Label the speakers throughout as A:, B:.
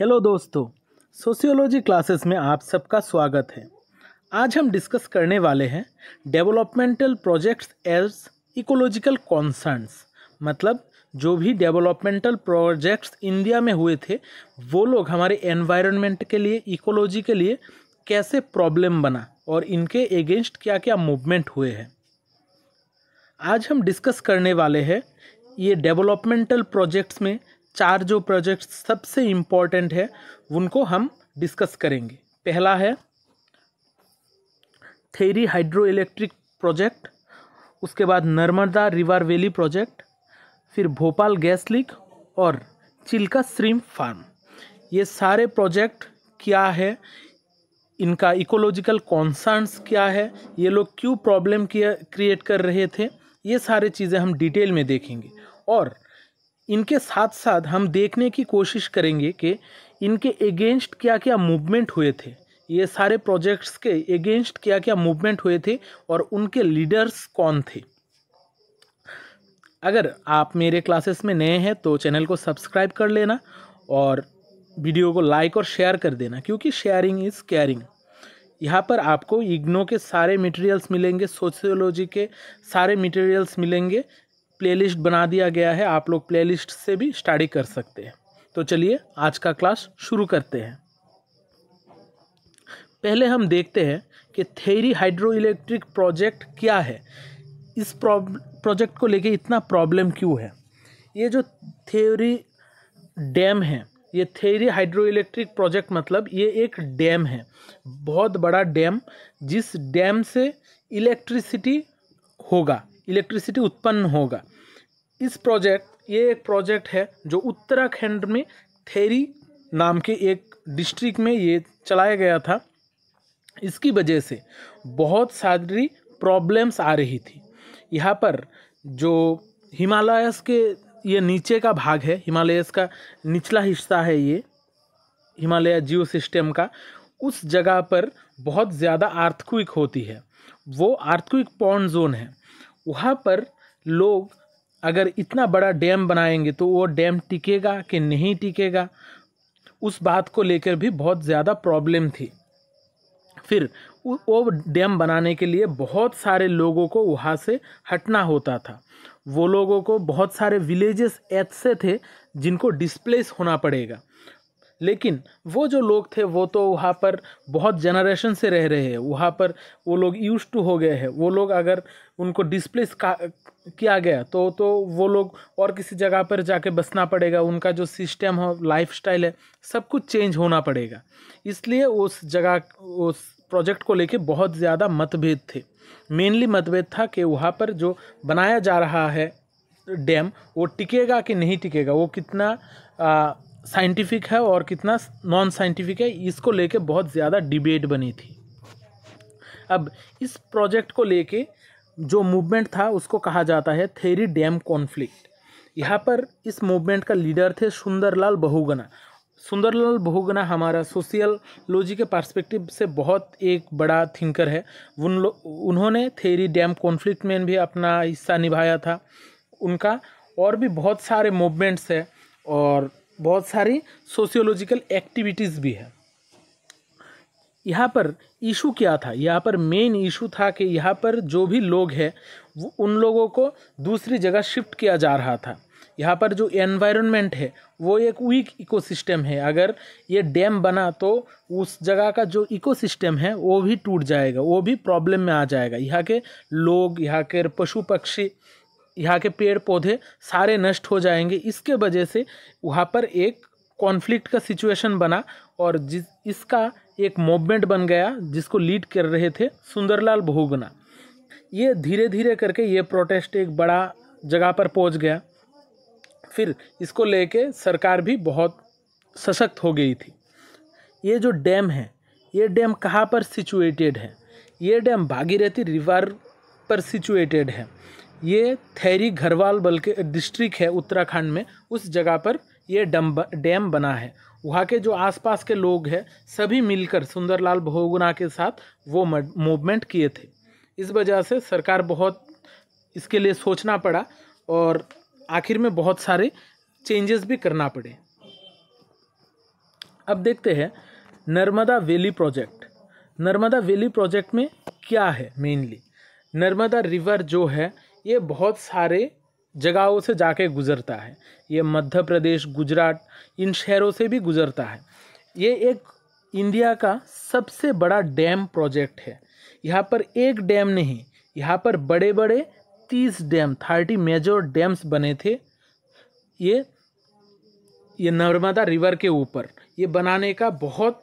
A: hello दोस्तों sociology classes में आप सबका स्वागत है आज हम डिस्कस करने वाले हैं developmental projects as ecological concerns मतलब जो भी डेवलपमेंटल प्रोजेक्ट्स इंडिया में हुए थे वो लोग हमारे एनवायरनमेंट के लिए इकोलॉजी के लिए कैसे प्रॉब्लम बना और इनके एगेंस्ट क्या क्या मूवमेंट हुए हैं आज हम डिस्कस करने वाले हैं ये डेवलपमेंटल प्रोजेक्ट्स में चार जो प्रोजेक्ट सबसे इम्पॉर्टेंट है उनको हम डिस्कस करेंगे पहला है थेरी हाइड्रो इलेक्ट्रिक प्रोजेक्ट उसके बाद नर्मदा रिवर वैली प्रोजेक्ट फिर भोपाल गैस लीक और चिल्का स्रीम फार्म ये सारे प्रोजेक्ट क्या है इनका इकोलॉजिकल कॉन्सर्न्स क्या है ये लोग क्यों प्रॉब्लम किया क्रिएट कर रहे थे ये सारे चीज़ें हम डिटेल में देखेंगे और इनके साथ साथ हम देखने की कोशिश करेंगे कि इनके एगेंस्ट क्या क्या मूवमेंट हुए थे ये सारे प्रोजेक्ट्स के एगेंस्ट क्या क्या मूवमेंट हुए थे और उनके लीडर्स कौन थे अगर आप मेरे क्लासेस में नए हैं तो चैनल को सब्सक्राइब कर लेना और वीडियो को लाइक और शेयर कर देना क्योंकि शेयरिंग इज़ केयरिंग यहाँ पर आपको इग्नो के सारे मटेरियल्स मिलेंगे सोशियोलॉजी के सारे मटेरियल्स मिलेंगे प्लेलिस्ट बना दिया गया है आप लोग प्लेलिस्ट से भी स्टडी कर सकते हैं तो चलिए आज का क्लास शुरू करते हैं पहले हम देखते हैं कि थेरी हाइड्रो इलेक्ट्रिक प्रोजेक्ट क्या है इस प्रोजेक्ट को लेके इतना प्रॉब्लम क्यों है ये जो थेरी डैम है ये थेरी हाइड्रो इलेक्ट्रिक प्रोजेक्ट मतलब ये एक डैम है बहुत बड़ा डैम जिस डैम से इलेक्ट्रिसिटी होगा इलेक्ट्रिसिटी उत्पन्न होगा इस प्रोजेक्ट ये एक प्रोजेक्ट है जो उत्तराखंड में थेरी नाम के एक डिस्ट्रिक्ट में ये चलाया गया था इसकी वजह से बहुत सारी प्रॉब्लम्स आ रही थी यहाँ पर जो हिमालयस के ये नीचे का भाग है हिमालयस का निचला हिस्सा है ये हिमालय जियो सिस्टम का उस जगह पर बहुत ज़्यादा आर्थक्विक होती है वो आर्थक्विक पॉन्ड जोन है वहाँ पर लोग अगर इतना बड़ा डैम बनाएंगे तो वो डैम टिकेगा कि नहीं टिकेगा उस बात को लेकर भी बहुत ज़्यादा प्रॉब्लम थी फिर वो डैम बनाने के लिए बहुत सारे लोगों को वहाँ से हटना होता था वो लोगों को बहुत सारे विलेजेस ऐसे थे जिनको डिस्प्लेस होना पड़ेगा लेकिन वो जो लोग थे वो तो वहाँ पर बहुत जनरेशन से रह रहे हैं वहाँ पर वो लोग यूज टू हो गए हैं वो लोग अगर उनको डिस्प्लेस किया गया तो तो वो लोग और किसी जगह पर जाके बसना पड़ेगा उनका जो सिस्टम हो लाइफ है सब कुछ चेंज होना पड़ेगा इसलिए उस जगह उस प्रोजेक्ट को लेके बहुत ज़्यादा मतभेद थे मेनली मतभेद था कि वहाँ पर जो बनाया जा रहा है डैम वो टिकेगा कि नहीं टिकेगा वो कितना साइंटिफिक है और कितना नॉन साइंटिफिक है इसको लेके बहुत ज़्यादा डिबेट बनी थी अब इस प्रोजेक्ट को लेके जो मूवमेंट था उसको कहा जाता है थेरी डैम कॉन्फ्लिक्ट यहाँ पर इस मूवमेंट का लीडर थे सुंदरलाल बहुगना सुंदरलाल बहुगना हमारा सोशियलॉजी के पर्सपेक्टिव से बहुत एक बड़ा थिंकर है उन उन्होंने थेरी डैम कॉन्फ्लिक्ट में भी अपना हिस्सा निभाया था उनका और भी बहुत सारे मूवमेंट्स है और बहुत सारी सोशियोलॉजिकल एक्टिविटीज़ भी है यहाँ पर इशू क्या था यहाँ पर मेन इशू था कि यहाँ पर जो भी लोग हैं वो उन लोगों को दूसरी जगह शिफ्ट किया जा रहा था यहाँ पर जो एनवायरनमेंट है वो एक वीक इकोसिस्टम है अगर ये डैम बना तो उस जगह का जो इकोसिस्टम है वो भी टूट जाएगा वो भी प्रॉब्लम में आ जाएगा यहाँ के लोग यहाँ के पशु पक्षी यहाँ के पेड़ पौधे सारे नष्ट हो जाएंगे इसके वजह से वहाँ पर एक कॉन्फ्लिक्ट का सिचुएशन बना और जिस इसका एक मूवमेंट बन गया जिसको लीड कर रहे थे सुंदरलाल भोगना ये धीरे धीरे करके ये प्रोटेस्ट एक बड़ा जगह पर पहुंच गया फिर इसको लेके सरकार भी बहुत सशक्त हो गई थी ये जो डैम है ये डैम कहाँ पर सिचुएटेड है ये डैम भागीरथी रिवर पर सिचुएटेड है ये थैरी घरवाल बल्कि डिस्ट्रिक्ट है उत्तराखंड में उस जगह पर ये डम डैम बना है वहाँ के जो आसपास के लोग हैं सभी मिलकर सुंदरलाल बहुगुना के साथ वो मूवमेंट किए थे इस वजह से सरकार बहुत इसके लिए सोचना पड़ा और आखिर में बहुत सारे चेंजेस भी करना पड़े अब देखते हैं Narmada valley project Narmada valley project में क्या है मेनली नर्मदा रिवर जो है ये बहुत सारे जगहों से जाके गुज़रता है ये मध्य प्रदेश गुजरात इन शहरों से भी गुज़रता है ये एक इंडिया का सबसे बड़ा डैम प्रोजेक्ट है यहाँ पर एक डैम नहीं यहाँ पर बड़े बड़े तीस डैम थर्टी मेजर डैम्स बने थे ये ये नर्मदा रिवर के ऊपर ये बनाने का बहुत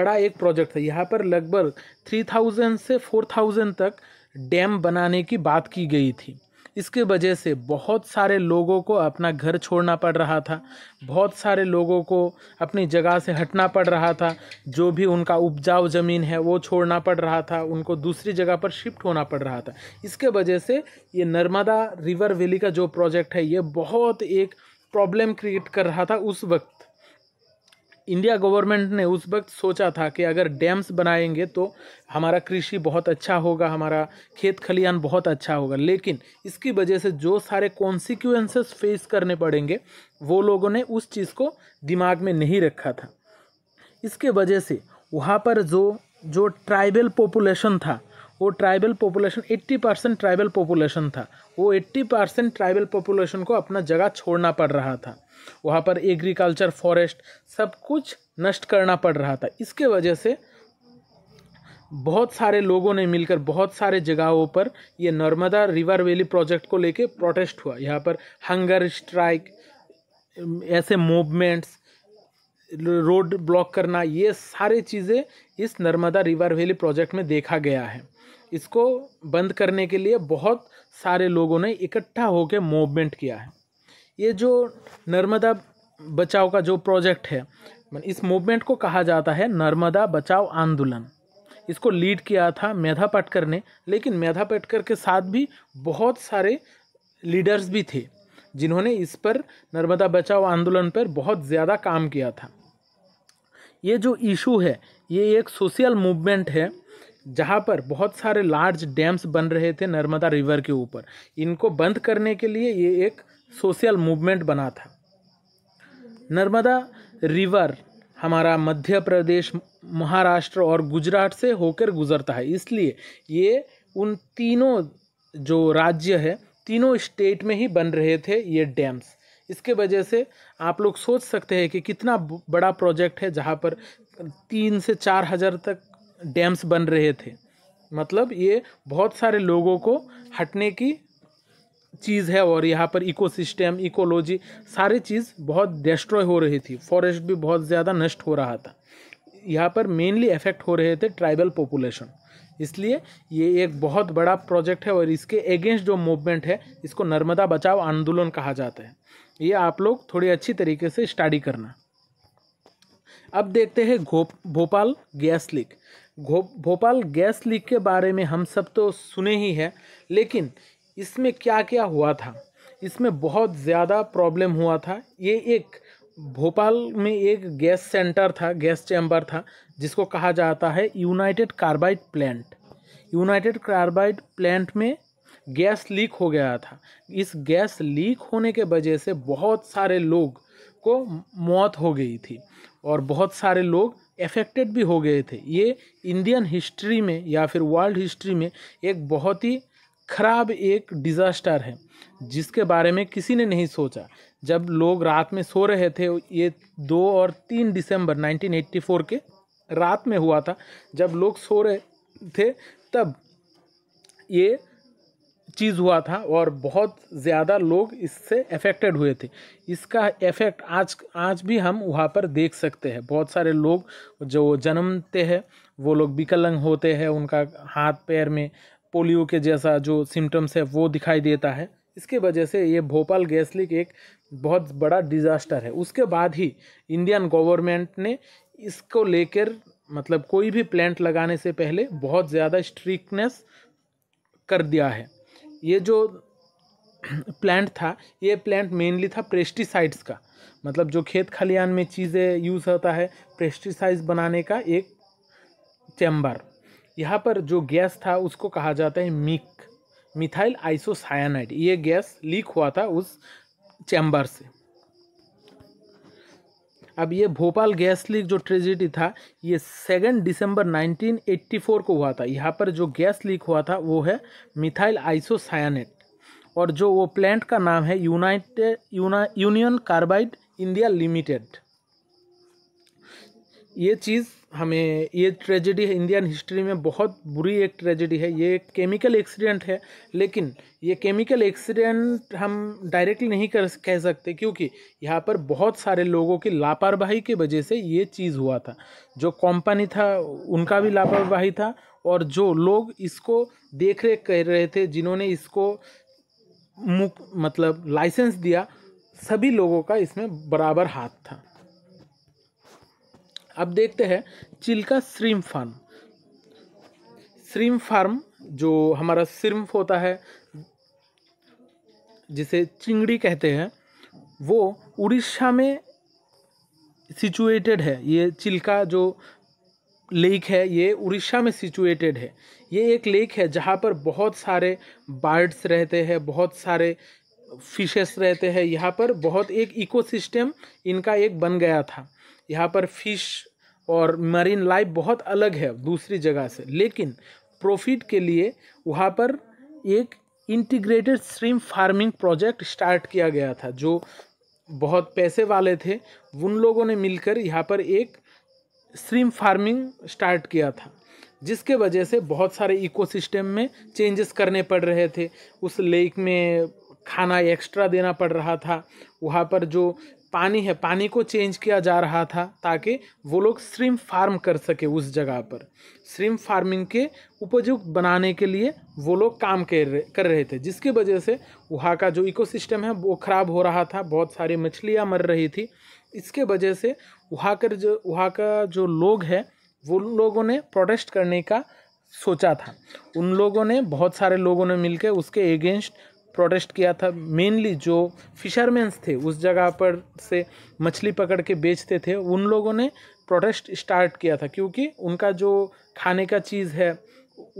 A: बड़ा एक प्रोजेक्ट था यहाँ पर लगभग थ्री थाउजेंड से फोर थाउजेंड तक डैम बनाने की बात की गई थी इसके वजह से बहुत सारे लोगों को अपना घर छोड़ना पड़ रहा था बहुत सारे लोगों को अपनी जगह से हटना पड़ रहा था जो भी उनका उपजाऊ ज़मीन है वो छोड़ना पड़ रहा था उनको दूसरी जगह पर शिफ्ट होना पड़ रहा था इसके वजह से ये नर्मदा रिवर वैली का जो प्रोजेक्ट है ये बहुत एक प्रॉब्लम क्रिएट कर रहा था उस वक्त इंडिया गवर्नमेंट ने उस वक्त सोचा था कि अगर डैम्स बनाएंगे तो हमारा कृषि बहुत अच्छा होगा हमारा खेत खलिहान बहुत अच्छा होगा लेकिन इसकी वजह से जो सारे कॉन्सिक्वेंसेस फेस करने पड़ेंगे वो लोगों ने उस चीज़ को दिमाग में नहीं रखा था इसके वजह से वहाँ पर जो जो ट्राइबल पॉपुलेशन था वो tribal population 80 percent tribal population था वो 80 परसेंट ट्राइबल पॉपुलेशन को अपना जगह छोड़ना पड़ रहा था वहाँ पर एग्रीकल्चर फॉरेस्ट सब कुछ नष्ट करना पड़ रहा था इसके वजह से बहुत सारे लोगों ने मिलकर बहुत सारे जगहों पर ये नर्मदा रिवर वैली प्रोजेक्ट को लेके प्रोटेस्ट हुआ यहाँ पर हंगर स्ट्राइक ऐसे मूवमेंट्स रोड ब्लॉक करना ये सारे चीज़ें इस नर्मदा रिवर वैली प्रोजेक्ट में देखा गया है इसको बंद करने के लिए बहुत सारे लोगों ने इकट्ठा होकर मूवमेंट किया है ये जो नर्मदा बचाओ का जो प्रोजेक्ट है इस मूवमेंट को कहा जाता है नर्मदा बचाओ आंदोलन इसको लीड किया था मेधा पटकर ने लेकिन मेधा पटकर के साथ भी बहुत सारे लीडर्स भी थे जिन्होंने इस पर नर्मदा बचाओ आंदोलन पर बहुत ज़्यादा काम किया था ये जो इशू है ये एक सोशल मूवमेंट है जहाँ पर बहुत सारे लार्ज डैम्स बन रहे थे नर्मदा रिवर के ऊपर इनको बंद करने के लिए ये एक सोशल मूवमेंट बना था नर्मदा रिवर हमारा मध्य प्रदेश महाराष्ट्र और गुजरात से होकर गुजरता है इसलिए ये उन तीनों जो राज्य है तीनों स्टेट में ही बन रहे थे ये डैम्स इसके वजह से आप लोग सोच सकते हैं कि कितना बड़ा प्रोजेक्ट है जहाँ पर तीन से चार हज़ार तक डैम्स बन रहे थे मतलब ये बहुत सारे लोगों को हटने की चीज़ है और यहाँ पर इकोसिस्टम इकोलॉजी सारी चीज़ बहुत डिस्ट्रॉय हो रही थी फॉरेस्ट भी बहुत ज़्यादा नष्ट हो रहा था यहाँ पर मेनली इफेक्ट हो रहे थे ट्राइबल पॉपुलेशन इसलिए ये एक बहुत बड़ा प्रोजेक्ट है और इसके अगेंस्ट जो मूवमेंट है इसको नर्मदा बचाव आंदोलन कहा जाता है ये आप लोग थोड़ी अच्छी तरीके से स्टडी करना अब देखते हैं भोपाल गैस लीक घो भोपाल गैस लीक के बारे में हम सब तो सुने ही है लेकिन इसमें क्या क्या हुआ था इसमें बहुत ज़्यादा प्रॉब्लम हुआ था ये एक भोपाल में एक गैस सेंटर था गैस चैम्बर था जिसको कहा जाता है United Carbide plant United Carbide plant में गैस लीक हो गया था इस गैस लीक होने के वजह से बहुत सारे लोग को मौत हो गई थी और बहुत सारे लोग एफेक्टेड भी हो गए थे ये इंडियन हिस्ट्री में या फिर वर्ल्ड हिस्ट्री में एक बहुत ही खराब एक डिज़ास्टर है जिसके बारे में किसी ने नहीं सोचा जब लोग रात में सो रहे थे ये दो और तीन दिसंबर 1984 के रात में हुआ था जब लोग सो रहे थे तब ये चीज़ हुआ था और बहुत ज़्यादा लोग इससे अफेक्टेड हुए थे इसका इफेक्ट आज आज भी हम वहाँ पर देख सकते हैं बहुत सारे लोग जो जन्मते हैं वो लोग विकलंग होते हैं उनका हाथ पैर में पोलियो के जैसा जो सिम्टम्स है वो दिखाई देता है इसके वजह से ये भोपाल गैस लीक एक बहुत बड़ा डिज़ास्टर है उसके बाद ही इंडियन गवर्नमेंट ने इसको लेकर मतलब कोई भी प्लांट लगाने से पहले बहुत ज़्यादा स्ट्रिक्टनेस कर दिया है ये जो प्लांट था ये प्लांट मेनली था पेस्टिसाइड्स का मतलब जो खेत खलिहान में चीज़ें यूज़ होता है पेस्टिसाइड्स बनाने का एक चैम्बर यहाँ पर जो गैस था उसको कहा जाता है मिक मिथाइल आइसोसायनाइड ये गैस लीक हुआ था उस चैम्बर से अब ये भोपाल गैस लीक जो ट्रेजिडी था ये सेकेंड दिसंबर 1984 को हुआ था यहाँ पर जो गैस लीक हुआ था वो है मिथाइल आइसोसायनेट और जो वो प्लांट का नाम है United Union Carbide India Limited ये चीज़ हमें ये ट्रेजेडी है इंडियन हिस्ट्री में बहुत बुरी एक ट्रेजेडी है ये एक केमिकल एक्सीडेंट है लेकिन ये केमिकल एक्सीडेंट हम डायरेक्टली नहीं कर कह सकते क्योंकि यहाँ पर बहुत सारे लोगों की लापरवाही के वजह से ये चीज़ हुआ था जो कंपनी था उनका भी लापरवाही था और जो लोग इसको देख रेख कर रहे थे जिन्होंने इसको मतलब लाइसेंस दिया सभी लोगों का इसमें बराबर हाथ था अब देखते हैं चिल्का श्रीम फार्म श्रीम फार्म जो हमारा सिर्फ होता है जिसे चिंगड़ी कहते हैं वो उड़ीसा में सिचुएटेड है ये चिल्का जो लेक है ये उड़ीसा में सिचुएटेड है ये एक लेक है जहाँ पर बहुत सारे बर्ड्स रहते हैं बहुत सारे फिशेस रहते हैं यहाँ पर बहुत एक इकोसिस्टम इनका एक बन गया था यहाँ पर फिश और मरीन लाइफ बहुत अलग है दूसरी जगह से लेकिन प्रॉफिट के लिए वहाँ पर एक integrated stream farming project start किया गया था जो बहुत पैसे वाले थे उन लोगों ने मिलकर यहाँ पर एक स्ट्रीम फार्मिंग स्टार्ट किया था जिसके वजह से बहुत सारे इकोसिस्टम में चेंजेस करने पड़ रहे थे उस लेक में खाना एक्स्ट्रा देना पड़ रहा था वहाँ पर जो पानी है पानी को चेंज किया जा रहा था ताकि वो लोग श्रिम फार्म कर सके उस जगह पर श्रिम फार्मिंग के उपयुक्त बनाने के लिए वो लोग काम कर रहे कर रहे थे जिसकी वजह से वहाँ का जो इकोसिस्टम है वो ख़राब हो रहा था बहुत सारी मछलियाँ मर रही थी इसके वजह से वहाँ कर जो वहाँ का जो लोग है वो लोगों ने प्रोटेस्ट करने का सोचा था उन लोगों ने बहुत सारे लोगों ने मिलकर उसके एगेंस्ट प्रोटेस्ट किया था मेनली जो फिशरमैन्स थे उस जगह पर से मछली पकड़ के बेचते थे उन लोगों ने प्रोटेस्ट स्टार्ट किया था क्योंकि उनका जो खाने का चीज़ है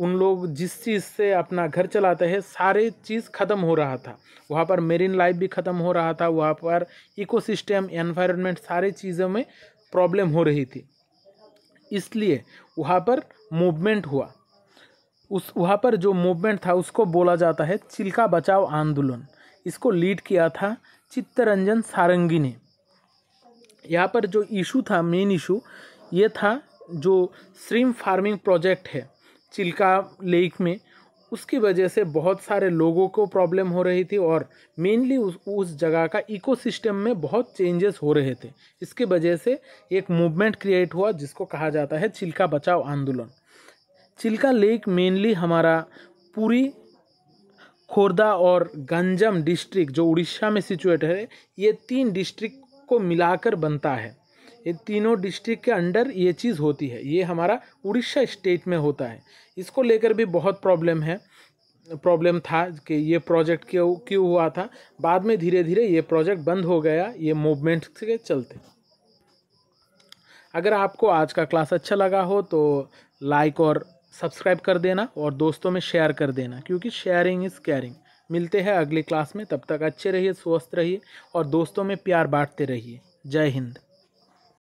A: उन लोग जिस चीज़ से अपना घर चलाते हैं सारे चीज़ ख़त्म हो रहा था वहाँ पर मेरीन लाइफ भी ख़त्म हो रहा था वहाँ पर इकोसिस्टम एनवायरनमेंट सारे चीज़ों में प्रॉब्लम हो रही थी इसलिए वहाँ पर मूवमेंट हुआ उस वहाँ पर जो मूवमेंट था उसको बोला जाता है चिल्का बचाओ आंदोलन इसको लीड किया था चित्तरंजन सारंगी ने यहाँ पर जो इशू था मेन इशू ये था जो स्ट्रीम फार्मिंग प्रोजेक्ट है चिल्का लेक में उसकी वजह से बहुत सारे लोगों को प्रॉब्लम हो रही थी और मेनली उस उस जगह का इकोसिस्टम में बहुत चेंजेस हो रहे थे इसके वजह से एक मूवमेंट क्रिएट हुआ जिसको कहा जाता है चिल्का बचाओ आंदोलन चिल्का लेक मेनली हमारा पूरी खोरदा और गंजम डिस्ट्रिक्ट जो उड़ीसा में सिचुएट है ये तीन डिस्ट्रिक्ट को मिलाकर बनता है ये तीनों डिस्ट्रिक्ट के अंडर ये चीज़ होती है ये हमारा उड़ीसा स्टेट में होता है इसको लेकर भी बहुत प्रॉब्लम है प्रॉब्लम था कि ये प्रोजेक्ट क्यों क्यों हुआ था बाद में धीरे धीरे ये प्रोजेक्ट बंद हो गया ये मूवमेंट के चलते अगर आपको आज का क्लास अच्छा लगा हो तो लाइक और सब्सक्राइब कर देना और दोस्तों में शेयर कर देना क्योंकि शेयरिंग इज़ केयरिंग मिलते हैं अगली क्लास में तब तक अच्छे रहिए स्वस्थ रहिए और दोस्तों में प्यार बांटते रहिए जय हिंद